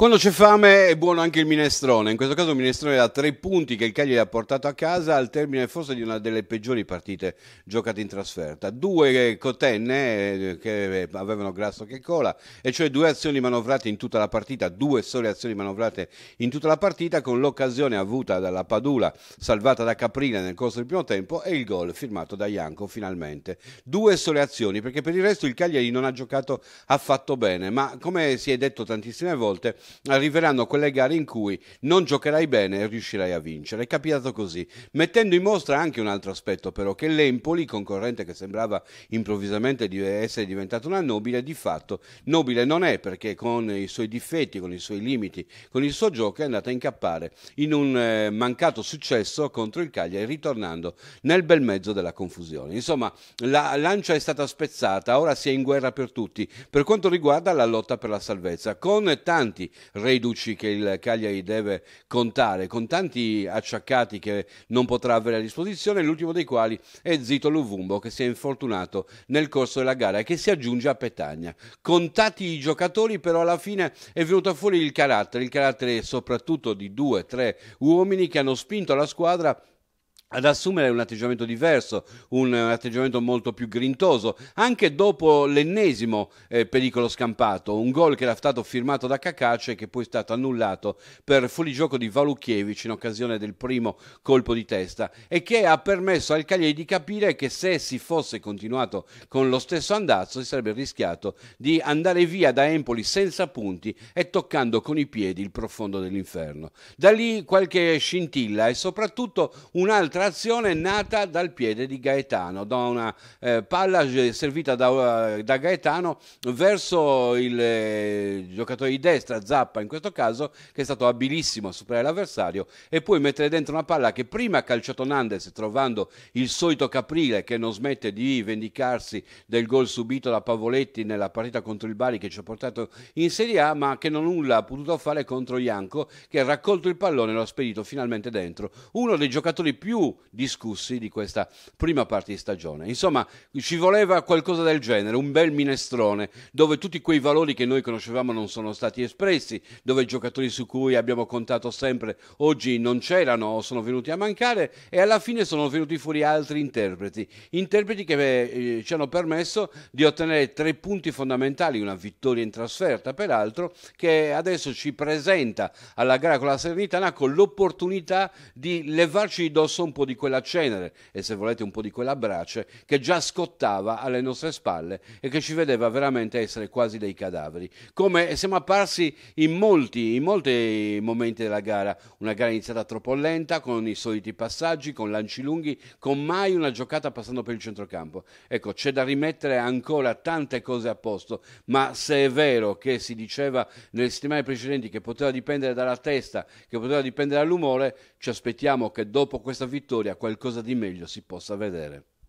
Quando c'è fame è buono anche il minestrone, in questo caso il minestrone da tre punti che il Cagliari ha portato a casa al termine forse di una delle peggiori partite giocate in trasferta. Due cotenne eh, che avevano grasso che cola, e cioè due azioni manovrate in tutta la partita, due sole azioni manovrate in tutta la partita con l'occasione avuta dalla Padula, salvata da Caprina nel corso del primo tempo e il gol firmato da Ianco finalmente. Due sole azioni perché per il resto il Cagliari non ha giocato affatto bene, ma come si è detto tantissime volte arriveranno quelle gare in cui non giocherai bene e riuscirai a vincere. È capitato così, mettendo in mostra anche un altro aspetto però, che l'Empoli, concorrente che sembrava improvvisamente di essere diventata una nobile, di fatto nobile non è perché con i suoi difetti, con i suoi limiti, con il suo gioco è andata a incappare in un eh, mancato successo contro il Cagliari, ritornando nel bel mezzo della confusione. Insomma, la lancia è stata spezzata, ora si è in guerra per tutti, per quanto riguarda la lotta per la salvezza, con tanti reduci che il Cagliari deve contare, con tanti acciaccati che non potrà avere a disposizione, l'ultimo dei quali è Zito Luvumbo che si è infortunato nel corso della gara e che si aggiunge a Petagna. Contati i giocatori, però alla fine è venuto fuori il carattere, il carattere soprattutto di due, tre uomini che hanno spinto la squadra ad assumere un atteggiamento diverso, un atteggiamento molto più grintoso, anche dopo l'ennesimo eh, pericolo scampato, un gol che era stato firmato da Cacace e che poi è stato annullato per fuorigioco di Valukiewicz in occasione del primo colpo di testa e che ha permesso al Cagliari di capire che se si fosse continuato con lo stesso andazzo si sarebbe rischiato di andare via da Empoli senza punti e toccando con i piedi il profondo dell'inferno. Da lì qualche scintilla e soprattutto un'altra trazione nata dal piede di Gaetano, da una eh, palla servita da, eh, da, Gaetano verso il eh, giocatore di destra, Zappa in questo caso, che è stato abilissimo a superare l'avversario e poi mettere dentro una palla che prima ha calciato Nandes trovando il solito Caprile che non smette di vendicarsi del gol subito da Pavoletti nella partita contro il Bari che ci ha portato in Serie A, ma che non nulla ha potuto fare contro Ianco che ha raccolto il pallone e lo ha spedito finalmente dentro. Uno dei giocatori più discussi di questa prima parte di stagione. Insomma, ci voleva qualcosa del genere, un bel minestrone, dove tutti quei valori che noi conoscevamo non sono stati espressi, dove i giocatori su cui abbiamo contato sempre oggi non c'erano o sono venuti a mancare e alla fine sono venuti fuori altri interpreti, interpreti che eh, ci hanno permesso di ottenere tre punti fondamentali, una vittoria in trasferta peraltro, che adesso ci presenta alla gara con la Serenitana con l'opportunità di levarci di dosso un po' po' di quella cenere e se volete un po' di quella brace che già scottava alle nostre spalle e che ci vedeva veramente essere quasi dei cadaveri. Come siamo apparsi in molti, in molti momenti della gara, una gara iniziata troppo lenta, con i soliti passaggi, con lanci lunghi, con mai una giocata passando per il centrocampo. Ecco, c'è da rimettere ancora tante cose a posto, ma se è vero che si diceva nelle settimane precedenti che poteva dipendere dalla testa, che poteva dipendere dall'umore, ci aspettiamo che dopo questa vittoria vittoria qualcosa di meglio si possa vedere.